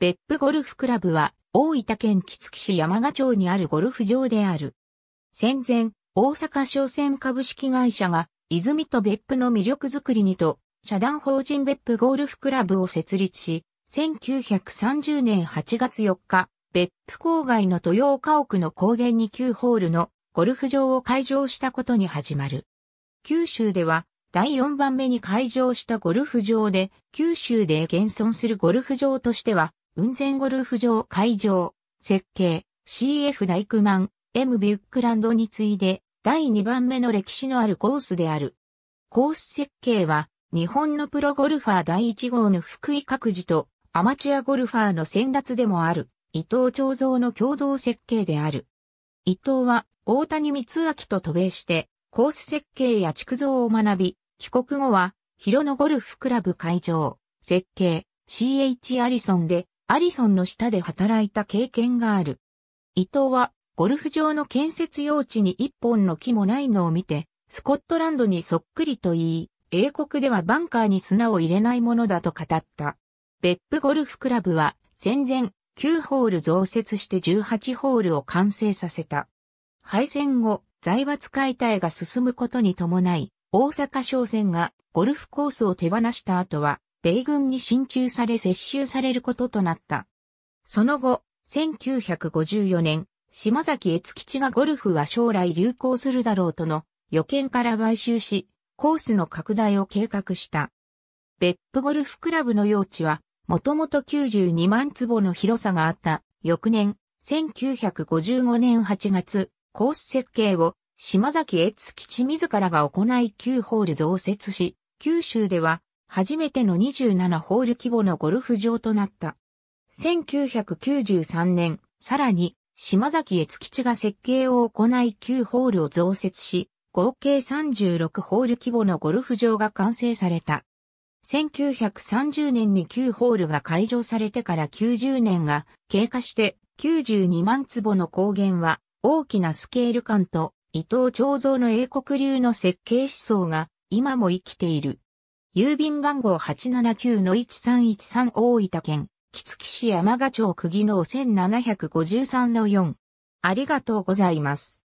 別府ゴルフクラブは、大分県木月市山賀町にあるゴルフ場である。戦前、大阪商船株式会社が、泉と別府の魅力づくりにと、社団法人別府ゴルフクラブを設立し、1930年8月4日、別府郊外の豊岡奥の高原に9ホールのゴルフ場を開場したことに始まる。九州では第4番目に開場したゴルフ場で、九州で現存するゴルフ場としては雲仙ゴルフ場会場、設計、CF 大イクマン、M ビュックランドに次いで、第2番目の歴史のあるコースである。コース設計は、日本のプロゴルファー第1号の福井各自と、アマチュアゴルファーの先達でもある、伊藤長造の共同設計である。伊藤は、大谷光明と渡米して、コース設計や築造を学び、帰国後は、広野ゴルフクラブ会場、設計、CH アリソンで、アリソンの下で働いた経験がある。伊藤は、ゴルフ場の建設用地に一本の木もないのを見て、スコットランドにそっくりと言い、英国ではバンカーに砂を入れないものだと語った。別府ゴルフクラブは、戦前、9ホール増設して18ホールを完成させた。敗戦後、財閥解体が進むことに伴い、大阪商船がゴルフコースを手放した後は、米軍に進駐され接収されることとなった。その後、1954年、島崎悦吉がゴルフは将来流行するだろうとの予見から買収し、コースの拡大を計画した。別府ゴルフクラブの用地は、もともと92万坪の広さがあった。翌年、1955年8月、コース設計を島崎悦吉自らが行い9ホール増設し、九州では初めての27ホール規模のゴルフ場となった。1993年、さらに、島崎悦吉が設計を行い9ホールを増設し、合計36ホール規模のゴルフ場が完成された。1930年に9ホールが開場されてから90年が経過して92万坪の高原は大きなスケール感と伊藤長造の英国流の設計思想が今も生きている。郵便番号879-1313大分県、木月市山賀町釘の1753-4。ありがとうございます。